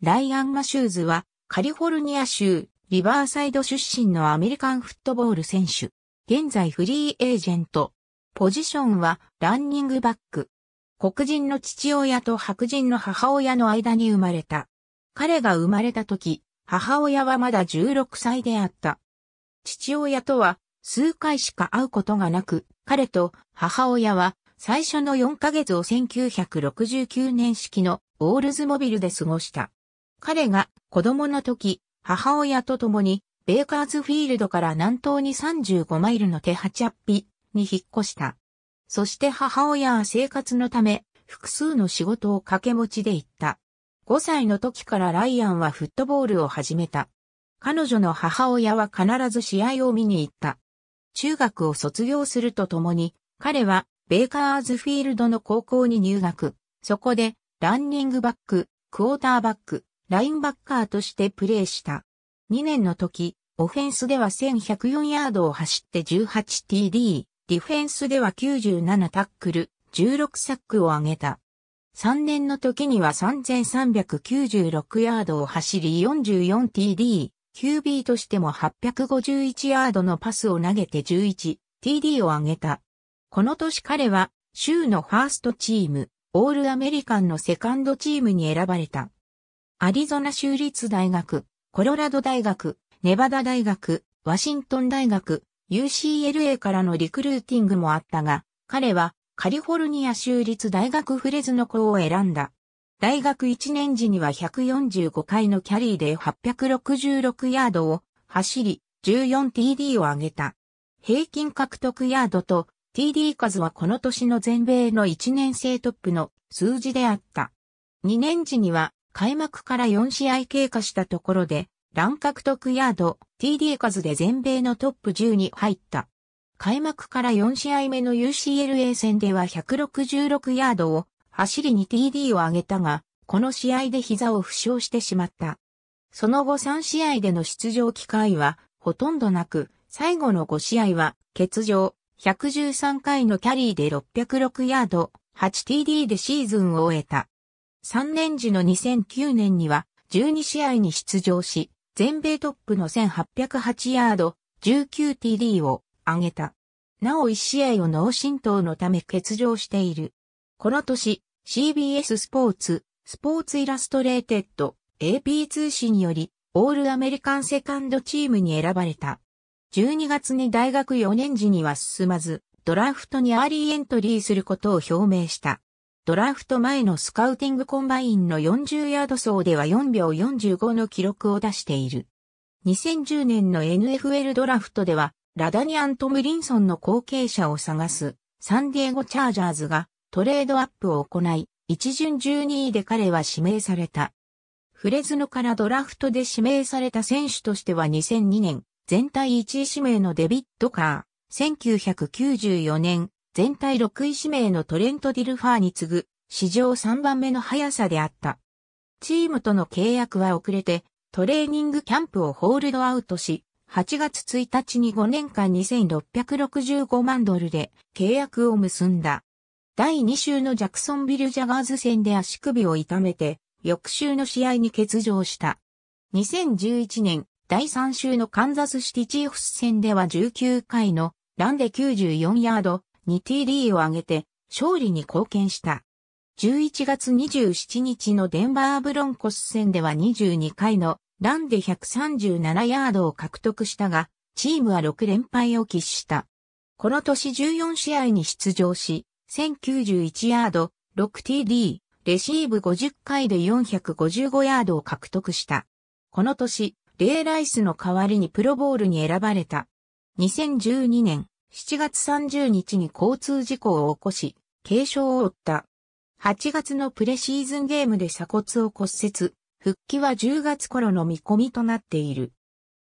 ライアン・マシューズは、カリフォルニア州、リバーサイド出身のアメリカンフットボール選手。現在フリーエージェント。ポジションは、ランニングバック。黒人の父親と白人の母親の間に生まれた。彼が生まれた時、母親はまだ16歳であった。父親とは、数回しか会うことがなく、彼と母親は、最初の4ヶ月を1969年式のオールズモビルで過ごした。彼が子供の時、母親と共にベーカーズフィールドから南東に35マイルのテハチャッピに引っ越した。そして母親は生活のため複数の仕事を掛け持ちで行った。5歳の時からライアンはフットボールを始めた。彼女の母親は必ず試合を見に行った。中学を卒業するとともに、彼はベーカーズフィールドの高校に入学。そこで、ランニングバック、クォーターバック、ラインバッカーとしてプレーした。2年の時、オフェンスでは1104ヤードを走って 18TD、ディフェンスでは97タックル、16サックを上げた。3年の時には3396ヤードを走り 44TD、QB としても851ヤードのパスを投げて 11TD を上げた。この年彼は州のファーストチーム、オールアメリカンのセカンドチームに選ばれた。アリゾナ州立大学、コロラド大学、ネバダ大学、ワシントン大学、UCLA からのリクルーティングもあったが、彼はカリフォルニア州立大学フレズノ校を選んだ。大学1年時には145回のキャリーで866ヤードを走り 14TD を上げた。平均獲得ヤードと TD 数はこの年の全米の1年生トップの数字であった。2年時には開幕から4試合経過したところで、乱獲得ヤード、TD 数で全米のトップ10に入った。開幕から4試合目の UCLA 戦では166ヤードを走りに TD を上げたが、この試合で膝を負傷してしまった。その後3試合での出場機会はほとんどなく、最後の5試合は欠場、113回のキャリーで606ヤード、8TD でシーズンを終えた。3年時の2009年には12試合に出場し、全米トップの1808ヤード、19TD を挙げた。なお1試合を脳震盪のため欠場している。この年、CBS スポーツ、スポーツイラストレーテッド、AP 通信により、オールアメリカンセカンドチームに選ばれた。12月に大学4年時には進まず、ドラフトにアーリーエントリーすることを表明した。ドラフト前のスカウティングコンバインの40ヤード走では4秒45の記録を出している。2010年の NFL ドラフトでは、ラダニアン・トムリンソンの後継者を探す、サンディエゴ・チャージャーズがトレードアップを行い、一巡12位で彼は指名された。フレズノからドラフトで指名された選手としては2002年、全体1位指名のデビッド・カー、1994年、全体6位指名のトレント・ディルファーに次ぐ、史上3番目の速さであった。チームとの契約は遅れて、トレーニングキャンプをホールドアウトし、8月1日に5年間2665万ドルで契約を結んだ。第2週のジャクソンビル・ジャガーズ戦で足首を痛めて、翌週の試合に欠場した。2011年、第3週のカンザスシティチーフス戦では19回のランで94ヤード、2TD を挙げて勝利に貢献した。11月27日のデンバーブロンコス戦では22回のランで137ヤードを獲得したが、チームは6連敗を喫した。この年14試合に出場し、1091ヤード、6TD、レシーブ50回で455ヤードを獲得した。この年、レイ・ライスの代わりにプロボールに選ばれた。2012年、7月30日に交通事故を起こし、軽傷を負った。8月のプレシーズンゲームで鎖骨を骨折、復帰は10月頃の見込みとなっている。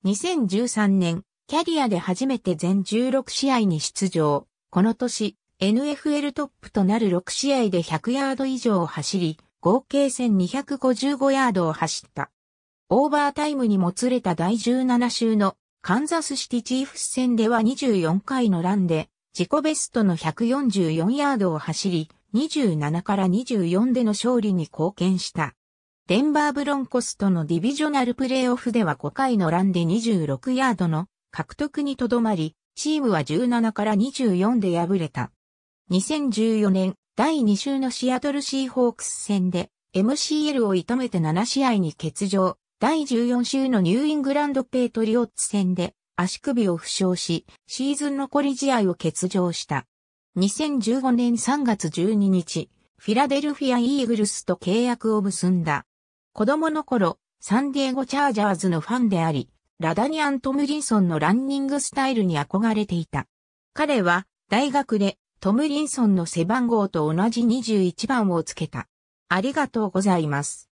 2013年、キャリアで初めて全16試合に出場。この年、NFL トップとなる6試合で100ヤード以上を走り、合計1255ヤードを走った。オーバータイムにもつれた第17週のカンザスシティチーフス戦では24回のランで、自己ベストの144ヤードを走り、27から24での勝利に貢献した。デンバーブロンコスとのディビジョナルプレイオフでは5回のランで26ヤードの獲得にとどまり、チームは17から24で敗れた。2014年第2週のシアトルシーホークス戦で MCL を射止めて7試合に欠場、第14週のニューイングランドペイトリオッツ戦で足首を負傷し、シーズン残り試合を欠場した。2015年3月12日、フィラデルフィア・イーグルスと契約を結んだ。子供の頃、サンディエゴ・チャージャーズのファンであり、ラダニアン・トムリンソンのランニングスタイルに憧れていた。彼は、大学で、トムリンソンの背番号と同じ21番をつけた。ありがとうございます。